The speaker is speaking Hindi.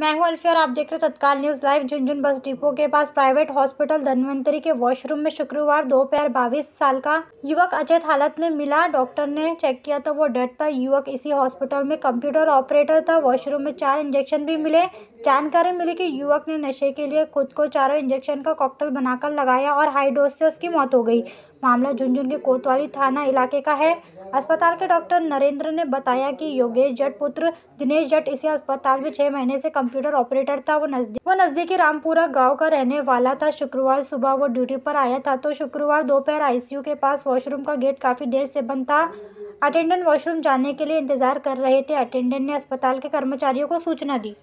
मैं हूं अल्फियर आप देख रहे हो तत्काल news live Jhunjhun bus depot के पास प्राइवेट हॉस्पिटल धनवंतरी के वॉशरूम में शुक्रवार दोपहर बाईस साल का युवक अचेत हालत में मिला डॉक्टर ने चेक किया तो वो डेड था युवक इसी हॉस्पिटल में कंप्यूटर ऑपरेटर था वॉशरूम में चार इंजेक्शन भी मिले जानकारी मिली कि युवक ने नशे के लिए खुद को चारों इंजेक्शन का कॉकटेल बनाकर लगाया और हाई डोज से उसकी मौत हो गई मामला झुंझुन के कोतवाली थाना इलाके का है अस्पताल के डॉक्टर नरेंद्र ने बताया कि योगेश जट पुत्र दिनेश जट इसी अस्पताल में छह महीने से कम कंप्यूटर ऑपरेटर था वो नजदीक वो नजदीकी रामपुरा गांव का रहने वाला था शुक्रवार सुबह वो ड्यूटी पर आया था तो शुक्रवार दोपहर आईसीयू के पास वॉशरूम का गेट काफी देर से बंद था अटेंडेंट वॉशरूम जाने के लिए इंतजार कर रहे थे अटेंडेंट ने अस्पताल के कर्मचारियों को सूचना दी